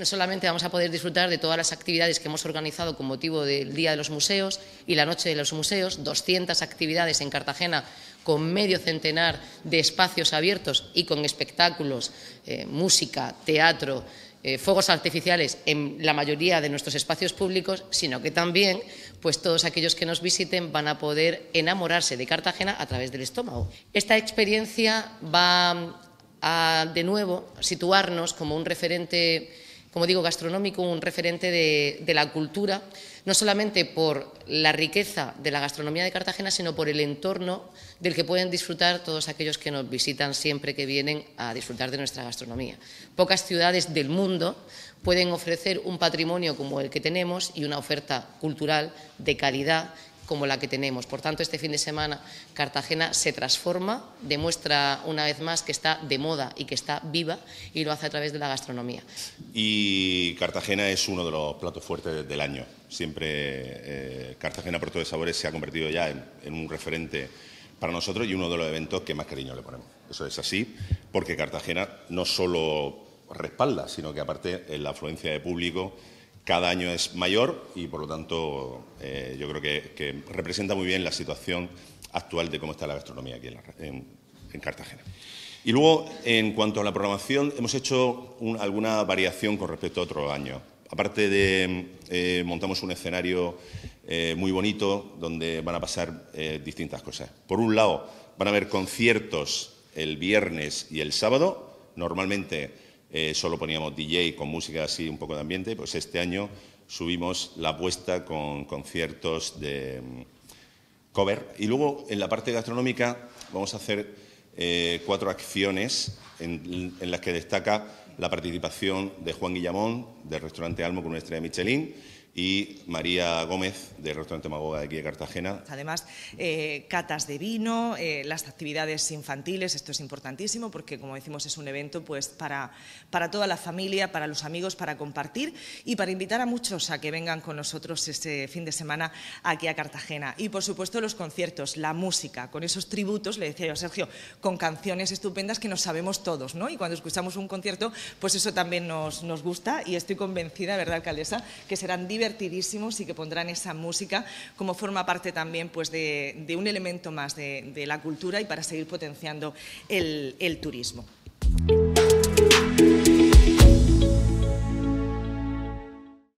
No solamente vamos a poder disfrutar de todas las actividades que hemos organizado con motivo del Día de los Museos y la Noche de los Museos, 200 actividades en Cartagena con medio centenar de espacios abiertos y con espectáculos, eh, música, teatro, eh, fuegos artificiales en la mayoría de nuestros espacios públicos, sino que también pues todos aquellos que nos visiten van a poder enamorarse de Cartagena a través del estómago. Esta experiencia va a de nuevo situarnos como un referente como digo, gastronómico, un referente de, la cultura, no solamente por la riqueza de la gastronomía de Cartagena, sino por el entorno del que pueden disfrutar todos aquellos que nos visitan siempre que vienen a disfrutar de nuestra gastronomía. Pocas ciudades del mundo pueden ofrecer un patrimonio como el que tenemos y una oferta cultural de calidad como la que tenemos. Por tanto, este fin de semana Cartagena se transforma, demuestra una vez más que está de moda y que está viva y lo hace a través de la gastronomía. Y Cartagena es uno de los platos fuertes del año. Siempre eh, Cartagena por de Sabores se ha convertido ya en, un referente para nosotros y uno de los eventos que más cariño le ponemos. Eso es así, porque Cartagena no solo respalda, sino que aparte en la afluencia de público cada año es mayor y, por lo tanto, eh, yo creo que, representa muy bien la situación actual de cómo está la gastronomía aquí en, Cartagena. Y luego, en cuanto a la programación, hemos hecho alguna variación con respecto a otro año. Aparte de eh, montamos un escenario eh, muy bonito donde van a pasar distintas cosas. Por un lado, van a haber conciertos el viernes y el sábado, normalmente eh, solo poníamos DJ con música así, un poco de ambiente, pues este año subimos la apuesta con conciertos de mm, cover. Y luego en la parte gastronómica vamos a hacer eh, cuatro acciones en, las que destaca la participación de Juan Guillamón, del restaurante Almo con una estrella Michelin, y María Gómez, del restaurante Magoga de aquí de Cartagena. Además, eh, catas de vino, eh, las actividades infantiles, esto es importantísimo porque, como decimos, es un evento pues, para, para toda la familia, para los amigos, para compartir y para invitar a muchos a que vengan con nosotros este fin de semana aquí a Cartagena. Y, por supuesto, los conciertos, la música, con esos tributos, le decía yo a Sergio, con canciones estupendas que nos sabemos todos, ¿no? Y cuando escuchamos un concierto, pues eso también nos, nos gusta y estoy convencida, ¿verdad, alcaldesa?, que serán divertidos divertidísimos y que pondrán esa música como forma parte también pues, de, un elemento más de, la cultura y para seguir potenciando el turismo.